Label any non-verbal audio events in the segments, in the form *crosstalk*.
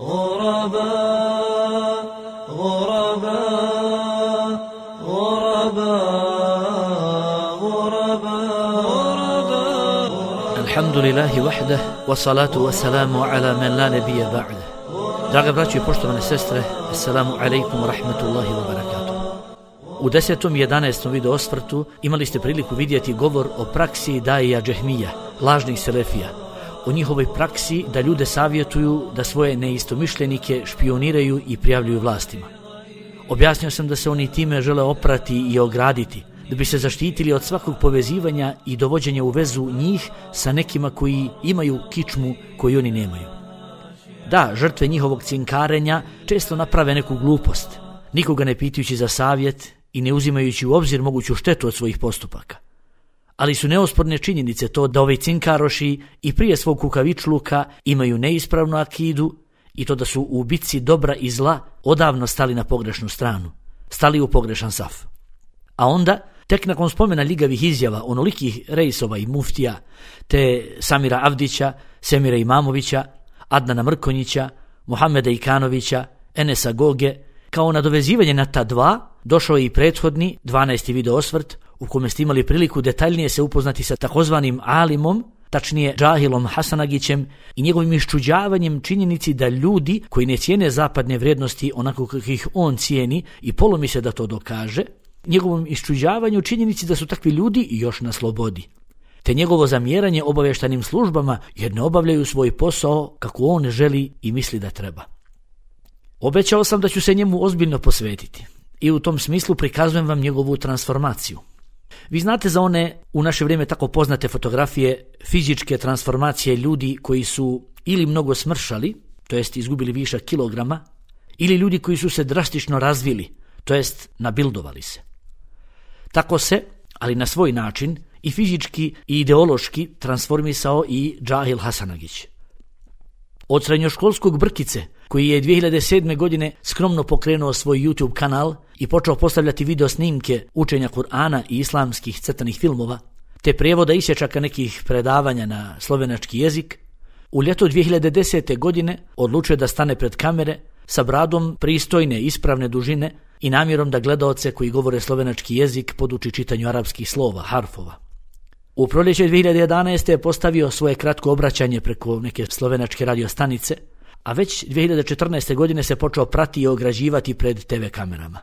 غرباء غرباء غرباء غرباء الحمد لله وحده والصلاة والسلام على من لا نبي بعده Draga braćo i poštovane sestre, assalamu alaikum rahmetullahi wa barakatuh. U 10. i 11. video osvrtu imali ste priliku vidjeti govor o praksi daija džehmija, lažnih selefija, o njihovoj praksi da ljude savjetuju da svoje neistomišljenike špioniraju i prijavljuju vlastima. Objasnio sam da se oni time žele oprati i ograditi, da bi se zaštitili od svakog povezivanja i dovođenja u vezu njih sa nekima koji imaju kičmu koju oni nemaju. Da, žrtve njihovog cinkarenja često naprave neku glupost, nikoga ne pitajući za savjet i ne uzimajući u obzir moguću štetu od svojih postupaka ali su neosporne činjenice to da ovi cinkaroši i prije svog kukavičluka imaju neispravnu akidu i to da su u bitci dobra i zla odavno stali na pogrešnu stranu, stali u pogrešan saf. A onda, tek nakon spomena ligavih izjava onolikih rejsova i muftija, te Samira Avdića, Semira Imamovića, Adnana Mrkonjića, Mohameda Ikanovića, Enesa Goge, kao nadovezivanje na ta dva, došao je i prethodni, 12. video osvrt, u kome ste imali priliku detaljnije se upoznati sa takozvanim alimom, tačnije Džahilom Hasanagićem i njegovim iščuđavanjem činjenici da ljudi koji ne cijene zapadne vrijednosti onako kakvih on cijeni i polomi se da to dokaže, njegovom iščuđavanju činjenici da su takvi ljudi još na slobodi te njegovo zamjeranje obavještanim službama jer ne obavljaju svoj posao kako on želi i misli da treba. Obećao sam da ću se njemu ozbiljno posvetiti i u tom smislu prikazujem vam njegovu transformaciju. Vi znate za one u naše vrijeme tako poznate fotografije fizičke transformacije ljudi koji su ili mnogo smršali, to jest izgubili višak kilograma, ili ljudi koji su se drastično razvili, to jest nabildovali se. Tako se, ali na svoj način, i fizički i ideološki transformisao i Džahil Hasanagić. Od srednjoškolskog brkice koji je 2007. godine skromno pokrenuo svoj YouTube kanal i počeo postavljati video snimke učenja Kur'ana i islamskih crtanih filmova, te prijevoda isječaka nekih predavanja na slovenački jezik, u ljetu 2010. godine odlučio da stane pred kamere sa bradom pristojne, ispravne dužine i namjerom da gledaoce koji govore slovenački jezik poduči čitanju arapskih slova, harfova. U proljeće 2011. je postavio svoje kratko obraćanje preko neke slovenačke stanice, a već 2014. godine se počeo prati i ograđivati pred TV kamerama.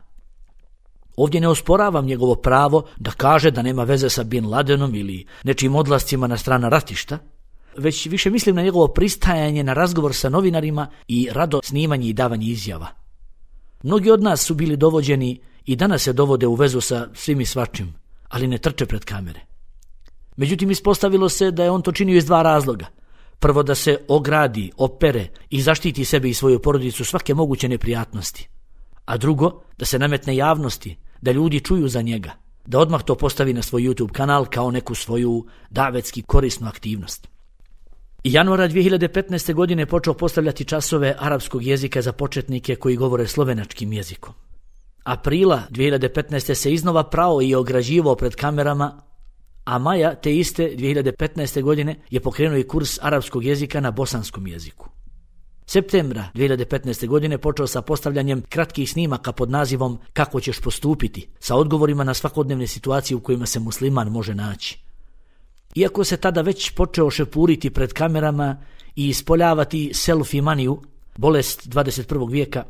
Ovdje ne osporavam njegovo pravo da kaže da nema veze sa Bin Ladenom ili nečim odlascima na strana ratišta, već više mislim na njegovo pristajanje na razgovor sa novinarima i rado snimanje i davanje izjava. Mnogi od nas su bili dovođeni i danas se dovode u vezu sa svim i svačim, ali ne trče pred kamere. Međutim, ispostavilo se da je on to činio iz dva razloga – Prvo da se ogradi, opere i zaštiti sebe i svoju porodicu svake moguće neprijatnosti. A drugo, da se nametne javnosti, da ljudi čuju za njega, da odmah to postavi na svoj YouTube kanal kao neku svoju davetski korisnu aktivnost. I januara 2015. godine počeo postavljati časove arapskog jezika za početnike koji govore slovenačkim jezikom. Aprila 2015. se iznova prao i ograđivao pred kamerama a maja te iste 2015. godine je pokrenuo i kurs arapskog jezika na bosanskom jeziku. Septembra 2015. godine počeo sa postavljanjem kratkih snimaka pod nazivom Kako ćeš postupiti, sa odgovorima na svakodnevne situacije u kojima se musliman može naći. Iako se tada već počeo šepuriti pred kamerama i ispoljavati selfie maniju, bolest 21. vijeka,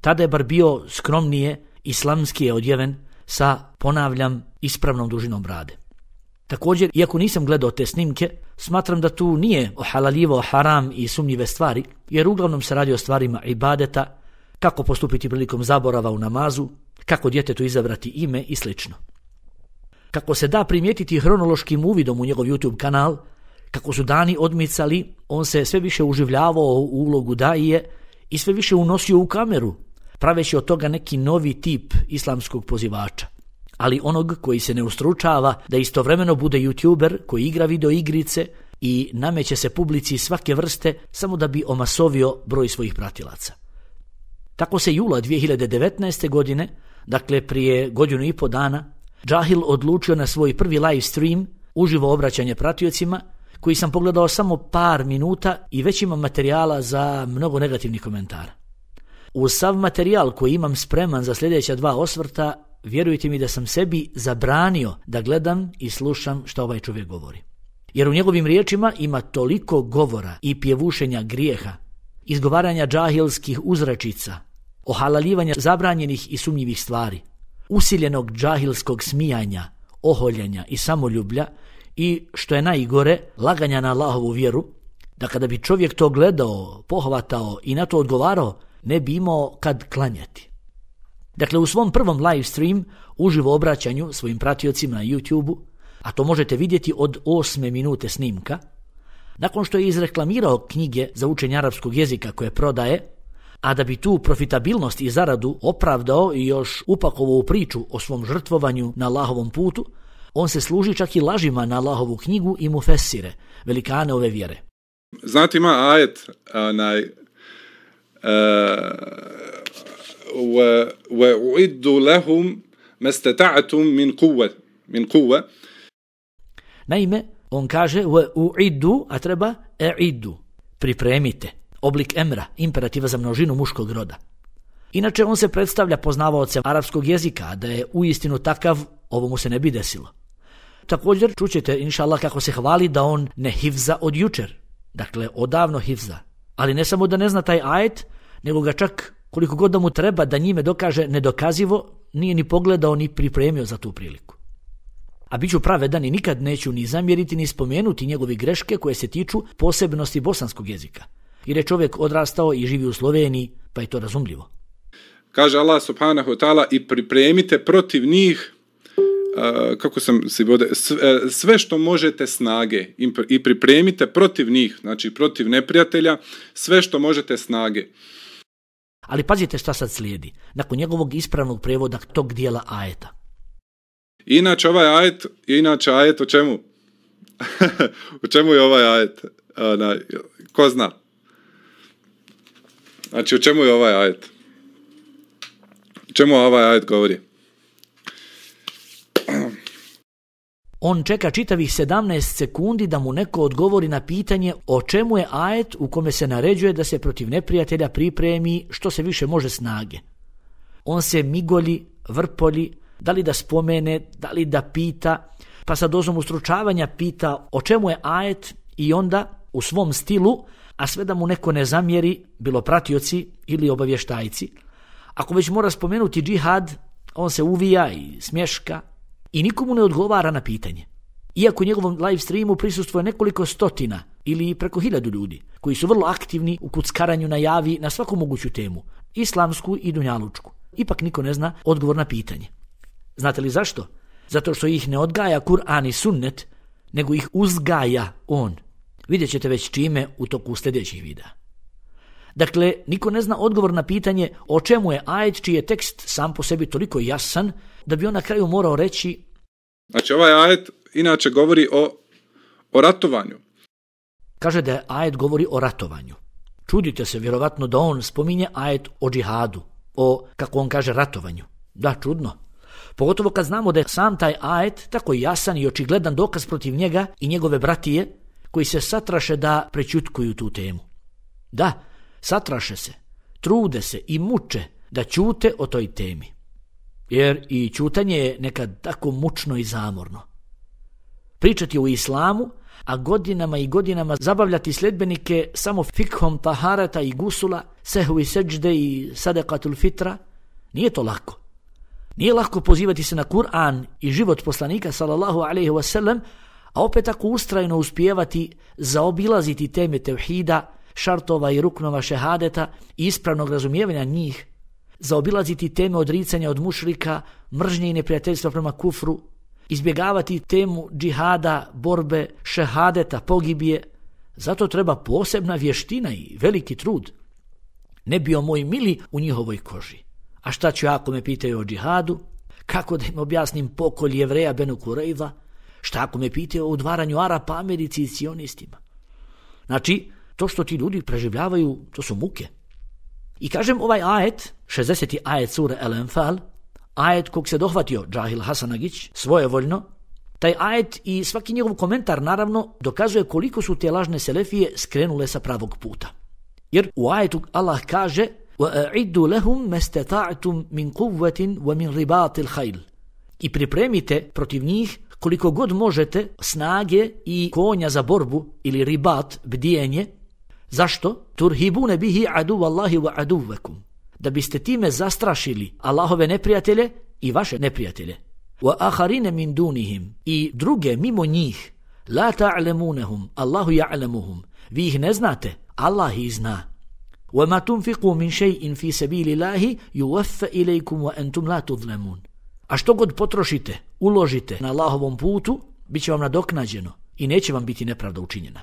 tada je bar bio skromnije, islamski je odjeven sa, ponavljam, ispravnom dužinom brade. Također, iako nisam gledao te snimke, smatram da tu nije ohalaljivao haram i sumnjive stvari, jer uglavnom se radi o stvarima ibadeta, kako postupiti prilikom zaborava u namazu, kako djetetu izabrati ime i sl. Kako se da primijetiti hronološkim uvidom u njegov YouTube kanal, kako su dani odmicali, on se sve više uživljavao u ulogu daije i sve više unosio u kameru, praveći od toga neki novi tip islamskog pozivača ali onog koji se ne ustručava da istovremeno bude youtuber koji igra video igrice i nameće se publici svake vrste samo da bi omasovio broj svojih pratilaca. Tako se jula 2019. godine, dakle prije godinu i po dana, Džahil odlučio na svoj prvi live stream, uživo obraćanje pratiocima, koji sam pogledao samo par minuta i već imam materijala za mnogo negativnih komentara. Uz sav materijal koji imam spreman za sljedeća dva osvrta vjerujte mi da sam sebi zabranio da gledam i slušam što ovaj čovjek govori. Jer u njegovim riječima ima toliko govora i pjevušenja grijeha, izgovaranja džahilskih uzračica, ohalalivanja zabranjenih i sumnjivih stvari, usiljenog džahilskog smijanja, oholjanja i samoljublja i, što je najgore, laganja na Allahovu vjeru, da kada bi čovjek to gledao, pohvatao i na to odgovarao, ne bi imao kad klanjati. Dakle, u svom prvom live stream, uživo obraćanju svojim pratiocima na youtube a to možete vidjeti od osme minute snimka, nakon što je izreklamirao knjige za učenje arapskog jezika koje prodaje, a da bi tu profitabilnost i zaradu opravdao i još upakovao u priču o svom žrtvovanju na lahovom putu, on se služi čak i lažima na lahovu knjigu i mu fesire, velikane ove vjere. Znate, ima ajet, e, و لهم ما Naime, on kaže u a treba e Pripremite. Oblik emra, imperativa za množinu muškog roda. Inače, on se predstavlja poznavaocem arapskog jezika, da je uistinu takav, ovo mu se ne bi desilo. Također, čućete, inšallah, kako se hvali da on ne hivza od jučer. Dakle, odavno hivza. Ali ne samo da ne zna taj ajet, nego ga čak koliko god da mu treba da njime dokaže nedokazivo, nije ni pogledao ni pripremio za tu priliku. A bit ću pravedan i nikad neću ni zamjeriti ni spomenuti njegove greške koje se tiču posebnosti bosanskog jezika. Jer je čovjek odrastao i živi u Sloveniji, pa je to razumljivo. Kaže Allah subhanahu wa i pripremite protiv njih e, kako sam se e, sve što možete snage i pripremite protiv njih, znači protiv neprijatelja, sve što možete snage. Ali pazite šta sad slijedi, nakon njegovog ispravnog prijevoda tog dijela ajeta. Inače ovaj ajet, inače ajet o čemu? *laughs* O čemu je ovaj ajet? Tko ko zna? Znači, o čemu je ovaj ajet? O čemu ovaj ajet govori? on čeka čitavih 17 sekundi da mu neko odgovori na pitanje o čemu je ajet u kome se naređuje da se protiv neprijatelja pripremi što se više može snage. On se migoli, vrpoli, da li da spomene, da li da pita, pa sa dozom ustručavanja pita o čemu je ajet i onda u svom stilu, a sve da mu neko ne zamjeri, bilo pratioci ili obavještajci. Ako već mora spomenuti džihad, on se uvija i smješka, i nikomu ne odgovara na pitanje. Iako u njegovom live streamu prisustvuje nekoliko stotina ili preko hiljadu ljudi koji su vrlo aktivni u kuckaranju najavi na svaku moguću temu, islamsku i dunjalučku. Ipak niko ne zna odgovor na pitanje. Znate li zašto? Zato što ih ne odgaja Kur'an i sunnet, nego ih uzgaja on. Vidjet ćete već čime u toku sljedećih videa. Dakle, niko ne zna odgovor na pitanje o čemu je ajet čiji je tekst sam po sebi toliko jasan da bi on na kraju morao reći... Znači ovaj ajet inače govori o, o ratovanju. Kaže da je ajet govori o ratovanju. Čudite se vjerovatno da on spominje ajet o džihadu, o, kako on kaže, ratovanju. Da, čudno. Pogotovo kad znamo da je sam taj ajet tako jasan i očigledan dokaz protiv njega i njegove bratije, koji se satraše da prećutkuju tu temu. Da, satraše se, trude se i muče da čute o toj temi jer i čutanje je nekad tako mučno i zamorno. Pričati u islamu, a godinama i godinama zabavljati sljedbenike samo fikhom taharata i gusula, sehu i seđde i sadekatul fitra, nije to lako. Nije lako pozivati se na Kur'an i život poslanika sallallahu alaihi wasallam, a opet tako ustrajno uspijevati zaobilaziti teme tevhida, šartova i ruknova šehadeta i ispravnog razumijevanja njih zaobilaziti teme odricanja od mušrika, mržnje i neprijateljstva prema kufru, izbjegavati temu džihada, borbe, šehadeta, pogibije. Zato treba posebna vještina i veliki trud. Ne bio moj mili u njihovoj koži. A šta ću ako me pitaju o džihadu? Kako da im objasnim pokolj jevreja Benu Šta ako me pitaju o udvaranju Arapa, Americi i sionistima? Znači, to što ti ljudi preživljavaju, to su muke. I kažem ovaj ajet, 60. ajet sure El Enfal, ajet kog se dohvatio Džahil Hasanagić svojevoljno, taj ajet i svaki njegov komentar naravno dokazuje koliko su te lažne selefije skrenule sa pravog puta. Jer u ajetu Allah kaže وَأَعِدُّ لَهُمْ مَسْتَتَعْتُمْ مِنْ قُوَّةٍ وَمِنْ رِبَاطِ الْحَيْلِ I pripremite protiv njih koliko god možete snage i konja za borbu ili ribat, bdijenje. Zašto? Turhibune bihi adu Allahi wa aduvekum da biste time zastrašili Allahove neprijatelje i vaše neprijatelje. Wa aharine min dunihim i druge mimo njih. La ta'lemunehum, Allahu ja'lemuhum. Vi ih ne znate, Allah ih zna. Wa ma tunfiqu min shay'in fi sabilillahi yuwaffa ilaykum wa antum la tudlamun. A što god potrošite, uložite na Allahovom putu, bit će vam nadoknađeno i neće vam biti nepravda učinjena.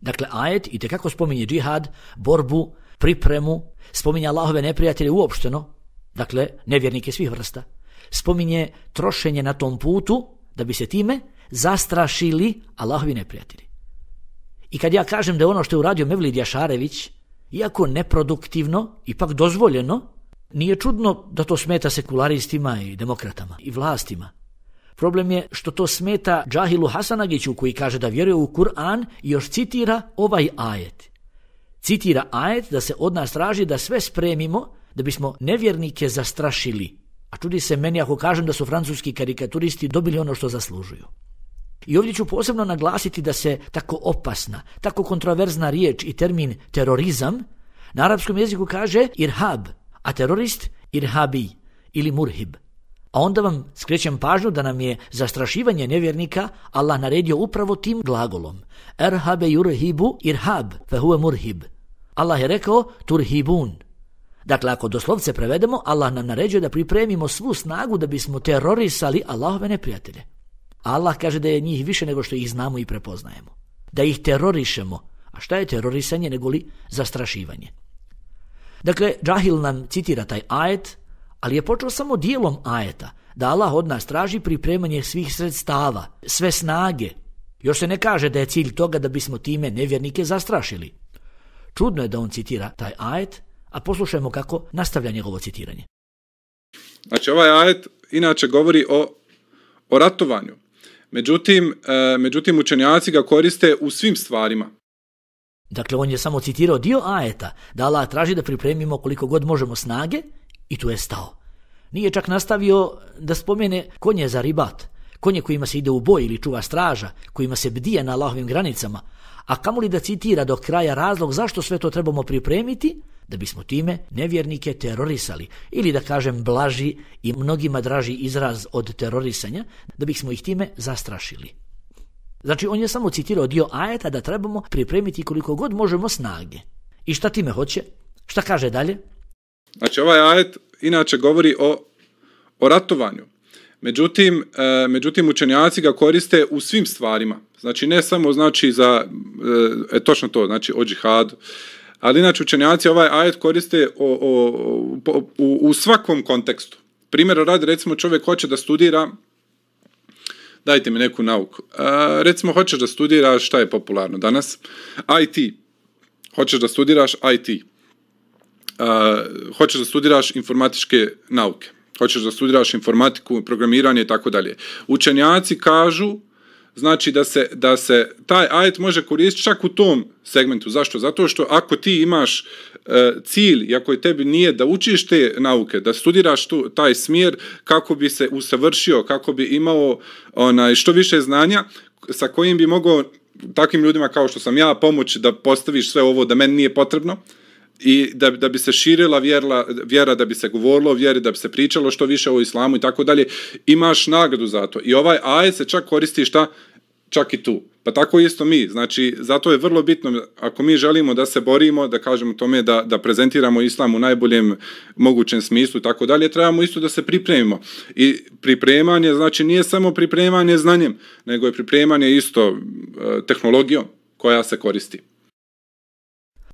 Dakle, ajet i kako spominje džihad, borbu pripremu, spominje Allahove neprijatelje uopšteno, dakle nevjernike svih vrsta, spominje trošenje na tom putu da bi se time zastrašili Allahovi neprijatelji. I kad ja kažem da je ono što je uradio Mevlid Jašarević, iako neproduktivno, ipak dozvoljeno, nije čudno da to smeta sekularistima i demokratama i vlastima. Problem je što to smeta Džahilu Hasanagiću koji kaže da vjeruje u Kur'an i još citira ovaj ajet citira ajet da se od nas traži da sve spremimo da bismo nevjernike zastrašili. A čudi se meni ako kažem da su francuski karikaturisti dobili ono što zaslužuju. I ovdje ću posebno naglasiti da se tako opasna, tako kontroverzna riječ i termin terorizam na arapskom jeziku kaže irhab, a terorist irhabi ili murhib. A onda vam skrećem pažnju da nam je zastrašivanje nevjernika Allah naredio upravo tim glagolom. Erhabe yurhibu irhab, fehuve murhib. Allah je rekao turhibun. Dakle, ako doslovce prevedemo, Allah nam naređuje da pripremimo svu snagu da bismo terorisali Allahove neprijatelje. Allah kaže da je njih više nego što ih znamo i prepoznajemo. Da ih terorišemo. A šta je terorisanje nego li zastrašivanje? Dakle, Džahil nam citira taj ajet, ali je počeo samo dijelom ajeta, da Allah od nas traži pripremanje svih sredstava, sve snage. Još se ne kaže da je cilj toga da bismo time nevjernike zastrašili, Čudno je da on citira taj ajet, a poslušajmo kako nastavlja njegovo citiranje. Znači ovaj ajet inače govori o, o ratovanju. Međutim, e, međutim, učenjaci ga koriste u svim stvarima. Dakle, on je samo citirao dio ajeta da Allah traži da pripremimo koliko god možemo snage i tu je stao. Nije čak nastavio da spomene konje za ribat, konje kojima se ide u boj ili čuva straža, kojima se bdije na Allahovim granicama, a kamoli da citira do kraja razlog zašto sve to trebamo pripremiti, da bismo time nevjernike terorisali, ili da kažem blaži i mnogima draži izraz od terorisanja, da bismo ih time zastrašili. Znači, on je samo citirao dio ajeta da trebamo pripremiti koliko god možemo snage. I šta time hoće? Šta kaže dalje? Znači, ovaj ajet inače govori o, o ratovanju. Međutim, e, međutim, učenjaci ga koriste u svim stvarima. Znači, ne samo znači za, e, e točno to, znači o džihadu, ali inače učenjaci ovaj ajet koriste u, svakom kontekstu. Primjer radi, recimo čovjek hoće da studira, dajte mi neku nauku, e, recimo hoćeš da studiraš, šta je popularno danas, IT, hoćeš da studiraš IT, hoćeš da studiraš informatičke nauke hoćeš da studiraš informatiku, programiranje i tako dalje. Učenjaci kažu znači da se, da se taj ajet može koristiti čak u tom segmentu. Zašto? Zato što ako ti imaš e, cilj i ako je tebi nije da učiš te nauke, da studiraš tu, taj smjer kako bi se usavršio, kako bi imao onaj, što više znanja sa kojim bi mogao takvim ljudima kao što sam ja pomoći da postaviš sve ovo da meni nije potrebno, i da, bi se širila vjera, da bi se govorilo o vjeri, da bi se pričalo što više o islamu i tako dalje, imaš nagradu za to. I ovaj Aj se čak koristi šta? Čak i tu. Pa tako isto mi, znači zato je vrlo bitno ako mi želimo da se borimo, da kažemo tome da, da prezentiramo islam u najboljem mogućem smislu i tako dalje, trebamo isto da se pripremimo. I pripremanje znači nije samo pripremanje znanjem, nego je pripremanje isto eh, tehnologijom koja se koristi.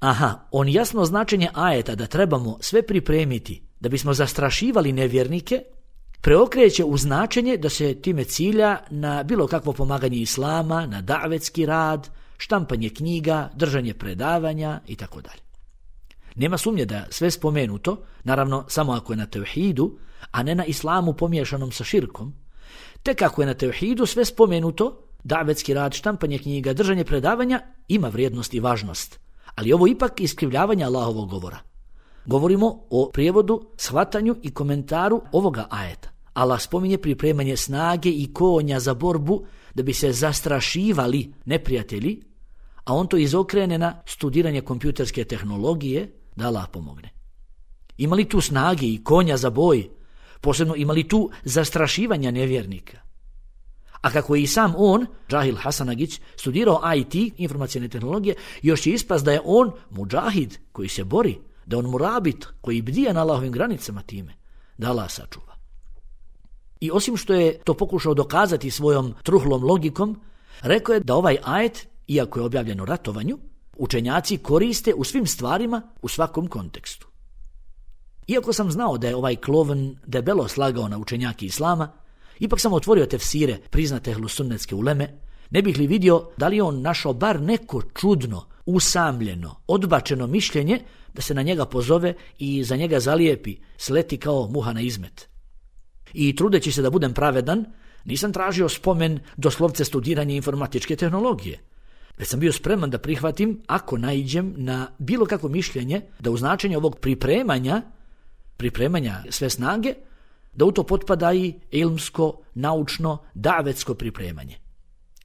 Aha, on jasno značenje ajeta da trebamo sve pripremiti da bismo zastrašivali nevjernike, preokreće u značenje da se time cilja na bilo kakvo pomaganje islama, na davetski rad, štampanje knjiga, držanje predavanja i dalje Nema sumnje da sve spomenuto, naravno samo ako je na tevhidu, a ne na islamu pomiješanom sa širkom, te ako je na tevhidu sve spomenuto, davetski rad, štampanje knjiga, držanje predavanja ima vrijednost i važnost, ali ovo ipak iskrivljavanje Allahovog govora. Govorimo o prijevodu, shvatanju i komentaru ovoga ajeta. Allah spominje pripremanje snage i konja za borbu da bi se zastrašivali neprijatelji, a on to izokrene na studiranje kompjuterske tehnologije da Allah pomogne. Imali tu snage i konja za boj, posebno imali tu zastrašivanja nevjernika. A kako je i sam on, Džahil Hasanagić, studirao IT, informacijne tehnologije, još će ispast da je on muđahid koji se bori, da on murabit koji bdije na Allahovim granicama time, da Allah sačuva. I osim što je to pokušao dokazati svojom truhlom logikom, rekao je da ovaj ajet, iako je objavljen u ratovanju, učenjaci koriste u svim stvarima, u svakom kontekstu. Iako sam znao da je ovaj kloven debelo slagao na učenjaki islama, Ipak sam otvorio tefsire priznate hlusunetske uleme, ne bih li vidio da li je on našao bar neko čudno, usamljeno, odbačeno mišljenje da se na njega pozove i za njega zalijepi, sleti kao muha na izmet. I trudeći se da budem pravedan, nisam tražio spomen doslovce studiranje informatičke tehnologije, već sam bio spreman da prihvatim ako naiđem na bilo kako mišljenje da u značenju ovog pripremanja, pripremanja sve snage, da u to potpada i ilmsko, naučno, davetsko pripremanje.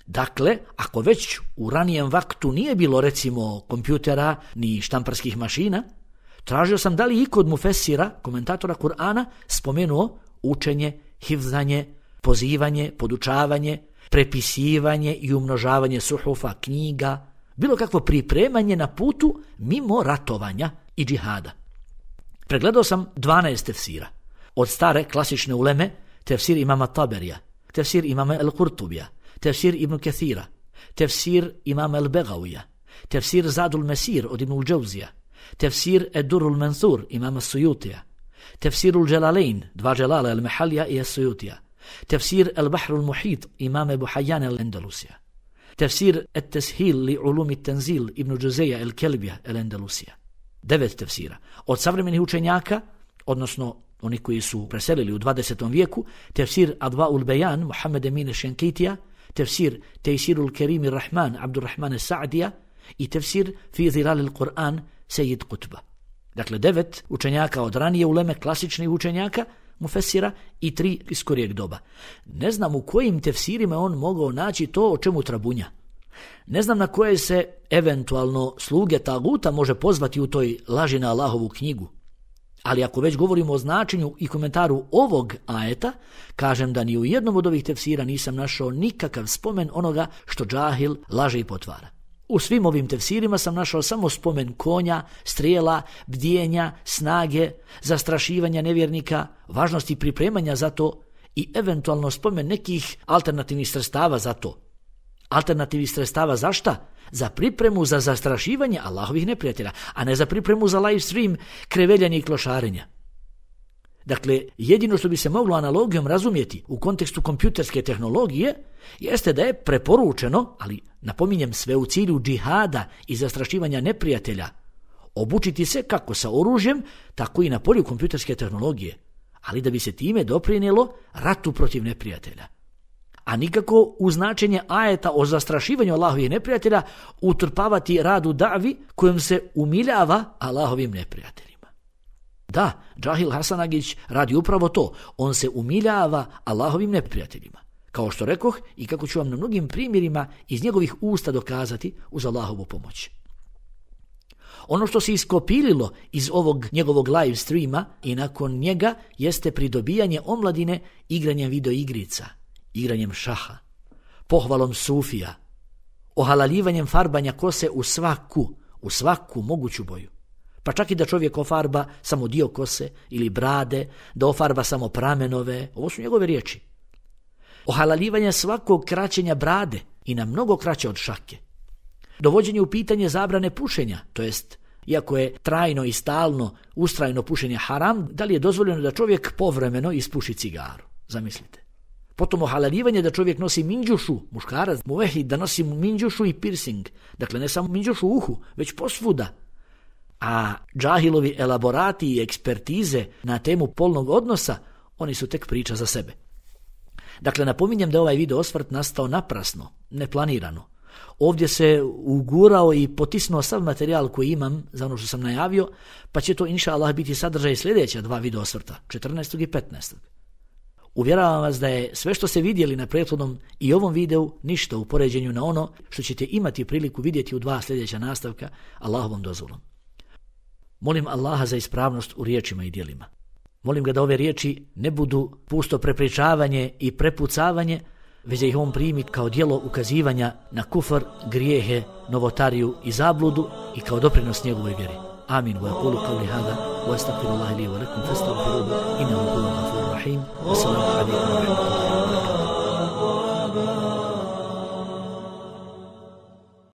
Dakle, ako već u ranijem vaktu nije bilo recimo kompjutera ni štamparskih mašina, tražio sam da li i kod Mufesira, komentatora Kur'ana, spomenuo učenje, hivzanje, pozivanje, podučavanje, prepisivanje i umnožavanje suhufa, knjiga, bilo kakvo pripremanje na putu mimo ratovanja i džihada. Pregledao sam 12 tefsira. od stare klasične uleme tefsir imama Taberija, tefsir imama El-Kurtubija, tefsir Ibn Kethira, tefsir imama El-Begavija, tefsir Zadul Mesir od Ibn Uđevzija, tefsir Edurul Menthur imama Sujutija, تفسير الجلالين đelalein جلالة المحلية إيه السيوتية تفسير البحر المحيط إمام أبو حيان الأندلسية تفسير التسهيل لعلوم التنزيل ابن جزية الكلبية الأندلسية devet tefsira. Od savremenih učenjaka, odnosno oni koji su preselili u 20. vijeku, tefsir Adva ul Bejan, Mohamed Emine Šenkitija, tefsir Tejsirul Kerimi Rahman, Abdurrahmane Sa'dija i tefsir Fi Zilal Kur'an, Sejid Kutba. Dakle, devet učenjaka od ranije uleme, klasičnih učenjaka, Mufesira i tri iz korijeg doba. Ne znam u kojim tefsirima on mogao naći to o čemu trabunja. Ne znam na koje se eventualno sluge taguta može pozvati u toj laži na Allahovu knjigu. Ali ako već govorimo o značenju i komentaru ovog ajeta, kažem da ni u jednom od ovih tefsira nisam našao nikakav spomen onoga što džahil laže i potvara. U svim ovim tefsirima sam našao samo spomen konja, strijela, bdjenja, snage, zastrašivanja nevjernika, važnosti pripremanja za to i eventualno spomen nekih alternativnih sredstava za to, Alternativnih sredstava za šta? Za pripremu za zastrašivanje Allahovih neprijatelja, a ne za pripremu za live stream kreveljanja i klošarenja. Dakle, jedino što bi se moglo analogijom razumjeti u kontekstu kompjuterske tehnologije jeste da je preporučeno, ali napominjem sve u cilju džihada i zastrašivanja neprijatelja, obučiti se kako sa oružjem, tako i na polju kompjuterske tehnologije, ali da bi se time doprinijelo ratu protiv neprijatelja a nikako u značenje ajeta o zastrašivanju Allahovih neprijatelja utrpavati radu davi kojom se umiljava Allahovim neprijateljima. Da, Džahil Hasanagić radi upravo to. On se umiljava Allahovim neprijateljima. Kao što rekoh i kako ću vam na mnogim primjerima iz njegovih usta dokazati uz Allahovu pomoć. Ono što se iskopirilo iz ovog njegovog live streama i nakon njega jeste pridobijanje omladine igranja video igrica – igranjem šaha, pohvalom sufija, ohalalivanjem farbanja kose u svaku, u svaku moguću boju. Pa čak i da čovjek ofarba samo dio kose ili brade, da ofarba samo pramenove, ovo su njegove riječi. Ohalalivanje svakog kraćenja brade i na mnogo kraće od šake. Dovođenje u pitanje zabrane pušenja, to jest iako je trajno i stalno ustrajno pušenje haram, da li je dozvoljeno da čovjek povremeno ispuši cigaru? Zamislite. Potom ohalaljivanje da čovjek nosi minđušu, muškarac, muvehi, da nosi minđušu i piercing. Dakle, ne samo minđušu u uhu, već posvuda. A džahilovi elaborati i ekspertize na temu polnog odnosa, oni su tek priča za sebe. Dakle, napominjem da je ovaj video osvrt nastao naprasno, neplanirano. Ovdje se ugurao i potisnuo sav materijal koji imam za ono što sam najavio, pa će to inša Allah biti sadržaj sljedeća dva video osvrta, 14. i 15. Uvjeravam vas da je sve što ste vidjeli na prethodnom i ovom videu ništa u poređenju na ono što ćete imati priliku vidjeti u dva sljedeća nastavka Allahovom dozvolom. Molim Allaha za ispravnost u riječima i dijelima. Molim ga da ove riječi ne budu pusto prepričavanje i prepucavanje, već da ih on primi kao djelo ukazivanja na kufar, grijehe, novotariju i zabludu i kao doprinos njegovoj vjeri. Amin. Wa الرحيم والسلام عليكم ورحمة الله